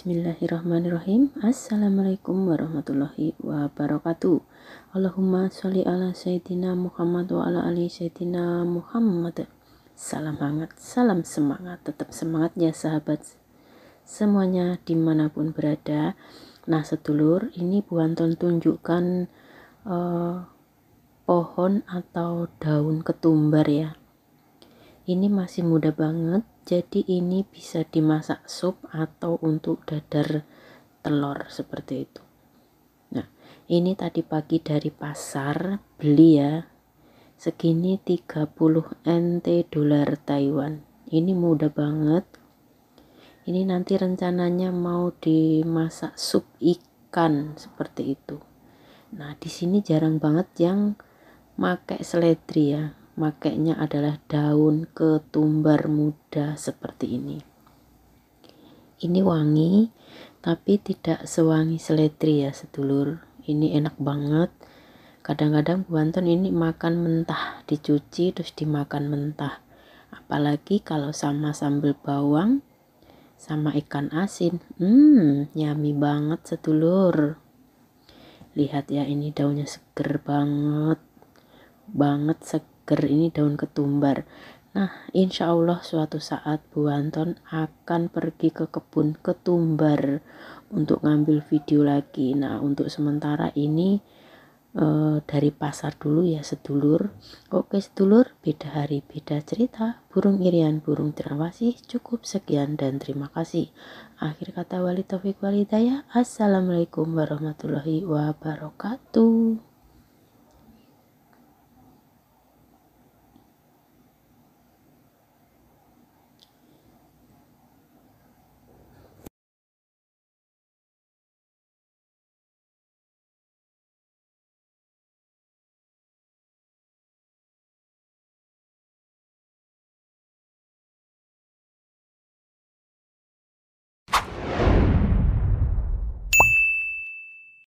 Bismillahirrahmanirrahim. Assalamualaikum warahmatullahi wabarakatuh. Allahumma sholli ala Sayyidina Muhammad wa ala ali Sayyidina Muhammad. Salam hangat, salam semangat, tetap semangat ya sahabat. Semuanya dimanapun berada. Nah, sedulur, ini Bu Anton tunjukkan eh, pohon atau daun ketumbar ya ini masih muda banget jadi ini bisa dimasak sup atau untuk dadar telur seperti itu nah ini tadi pagi dari pasar beli ya segini 30 NT dolar Taiwan ini mudah banget ini nanti rencananya mau dimasak sup ikan seperti itu nah di sini jarang banget yang pakai seledri ya makainya adalah daun ketumbar muda seperti ini. Ini wangi, tapi tidak sewangi seledri ya sedulur. Ini enak banget. Kadang-kadang buanton ini makan mentah, dicuci terus dimakan mentah. Apalagi kalau sama sambal bawang sama ikan asin. Hmm, nyami banget sedulur. Lihat ya ini daunnya seger banget banget seger ini daun ketumbar nah insya Allah suatu saat Bu Anton akan pergi ke kebun ketumbar untuk ngambil video lagi nah untuk sementara ini e, dari pasar dulu ya sedulur oke sedulur beda hari beda cerita burung irian burung terawasi cukup sekian dan terima kasih akhir kata wali taufik walidaya assalamualaikum warahmatullahi wabarakatuh